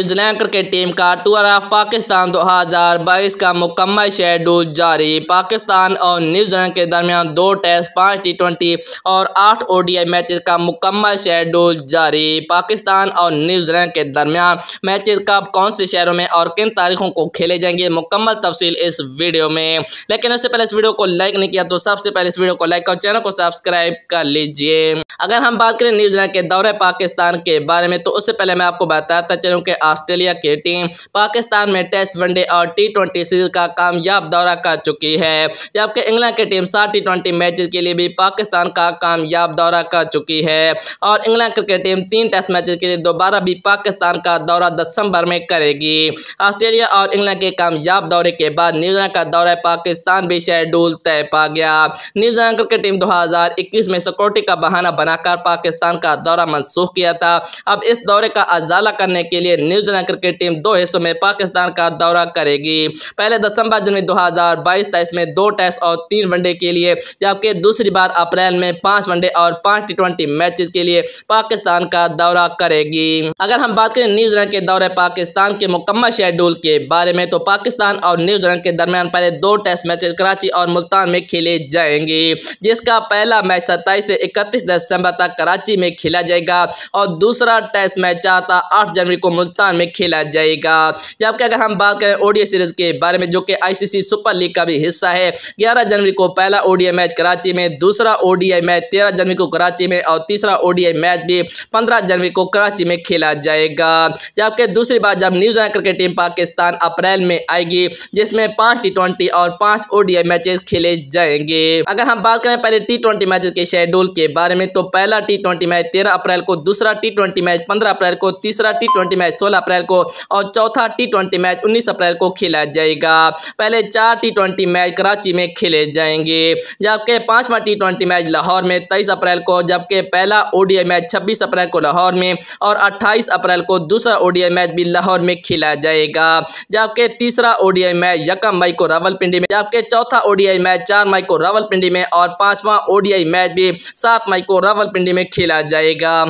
New Zealand cricket team का tour of Pakistan 2022 का मुकम्मल शेड्यूल जारी पाकिस्तान और न्यूजीलैंड के दरमियान दो टेस्ट पाँच टी ट्वेंटी और आठ ओडीआई मैचेस का मुकम्मल शेड्यूल जारी पाकिस्तान और न्यूजीलैंड के दरमियान मैचेस कब कौन से शहरों में और किन तारीखों को खेले जाएंगे मुकम्मल तफसील इस वीडियो में लेकिन उससे पहले इस वीडियो को लाइक नहीं किया तो सबसे पहले इस वीडियो को लाइक और चैनल को सब्सक्राइब कर लीजिए अगर हम बात करें न्यूजीलैंड के दौरे पाकिस्तान के बारे में तो उससे पहले मैं आपको बताता चलूँ कि ऑस्ट्रेलिया की टीम पाकिस्तान में टेस्ट वनडे और टी ट्वेंटी सीरीज का कामयाब दौरा कर चुकी है जबकि इंग्लैंड की टीम सात टी ट्वेंटी मैच के लिए भी पाकिस्तान का कामयाब दौरा कर चुकी है और इंग्लैंड क्रिकेट टीम तीन टेस्ट मैच के लिए दोबारा भी पाकिस्तान का दौरा दिसंबर में करेगी ऑस्ट्रेलिया और इंग्लैंड के कामयाब दौरे के बाद न्यूजीलैंड का दौरा पाकिस्तान भी शेड्यूल तय पा गया न्यूजीलैंड क्रिकेट टीम 2021 में सिक्योरिटी का बहाना बनाकर पाकिस्तान का दौरा मनसूख किया था अब इस दौरे का अजाला करने के लिए न्यूजीलैंड क्रिकेट टीम दो हिस्सों में पाकिस्तान का दौरा करेगी पहले दिसंबर जनवरी दो हजार बाईस में दो टेस्ट और तीन वनडे के लिए जबकि दूसरी बार अप्रैल में पांच वनडे और पांच टी ट्वेंटी मैच के लिए पाकिस्तान का दौरा करेगी अगर हम बात करें न्यूजीलैंड के दौरे पाकिस्तान के मुकम्मल शेड्यूल के बारे में तो पाकिस्तान और न्यूजीलैंड के दरमियान पहले दो टेस्ट मैच कराची और मुल्तान में खेले जाएंगे जिसका पहला मैच सत्ताईस से इकतीस दिसंबर तक कराची में खेला जाएगा और दूसरा टेस्ट मैच चाहता आठ जनवरी को मुल्तान पाकिस्तान में खेला जाएगा जबकि अगर हम बात करें ओडिया सीरीज के बारे में जो कि आईसीसी सुपर लीग का भी हिस्सा है ग्यारह जनवरी को पहला ओडीआई मैच कराची में दूसरा ओडीआई मैच तेरह जनवरी को कराची में और तीसरा ओडीआई मैच भी पंद्रह जनवरी को कराची में खेला जाएगा जबकि दूसरी बात जब New Zealand cricket team Pakistan April में आएगी जिसमें पांच टी और पांच ओडीआई मैचेस खेले जाएंगे अगर हम बात करें पहले टी ट्वेंटी मैचेस के शेड्यूल के बारे में तो पहला टी ट्वेंटी मैच तेरह अप्रैल को दूसरा टी ट्वेंटी मैच पंद्रह अप्रैल को तीसरा टी ट्वेंटी मैच सोलह सोलह अप्रैल को और चौथा टी ट्वेंटी मैच उन्नीस अप्रैल को खेला जाएगा पहले चार टी ट्वेंटी मैच कराची में खेले जाएंगे जबकि पांचवा टी मैच लाहौर में तेईस अप्रैल को जबकि पहला ओडीआई मैच छब्बीस अप्रैल को लाहौर में और अट्ठाईस अप्रैल को दूसरा ओडीआई मैच भी लाहौर में खेला जाएगा जबकि तीसरा ओडीआई मैच यकम मई को रावलपिंडी में जबकि चौथा ओडीआई मैच चार मई को रावलपिंडी में और पांचवा ओडीआई मैच भी सात मई को रावलपिंडी में खेला जाएगा